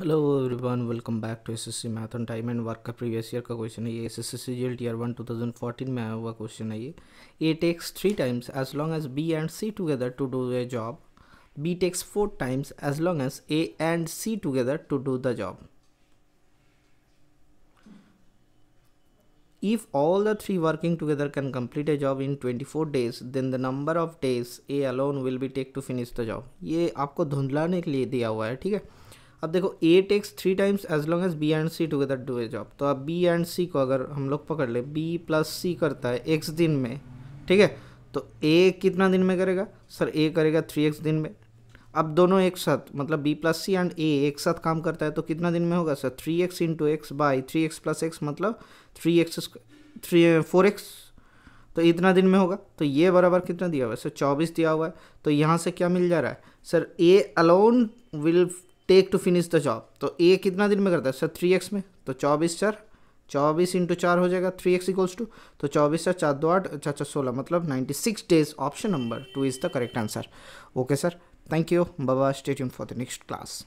Hello everyone welcome back to SSC math and time and work का previous year का question है ये C result year one two thousand fourteen में आया हुआ क्वेश्चन है ये A takes three times as long as B and C together to do a job B takes four times as long as A and C together to do the job If all the three working together can complete a job in 24 days, then the number of days A alone will be take to finish the job. ये आपको धुंधलाने के लिए दिया हुआ है ठीक है अब देखो A takes three times as long as B and C together do a job तो अब बी एंड सी को अगर हम लोग पकड़ ले बी प्लस सी करता है एक्स दिन में ठीक है तो ए कितना दिन में करेगा सर ए करेगा थ्री एक्स दिन में अब दोनों एक साथ मतलब B plus C and A एक साथ काम करता है तो कितना दिन में होगा sir three x into x by three x plus x मतलब three x three four x तो इतना दिन में होगा तो ये बराबर कितना दिया हुआ है सर चौबीस दिया हुआ है तो यहाँ से क्या मिल जा रहा है sir A alone will take to finish the job तो ए कितना दिन में करता है सर थ्री एक्स में तो चौबीस सर चौबीस इंटू चार हो जाएगा थ्री एक्स इक्वल्स टू तो चौबीस सर चार दो आठ चार चार सोलह मतलब ninety six days option number two is the correct answer okay sir thank you बाबा stadium for the next class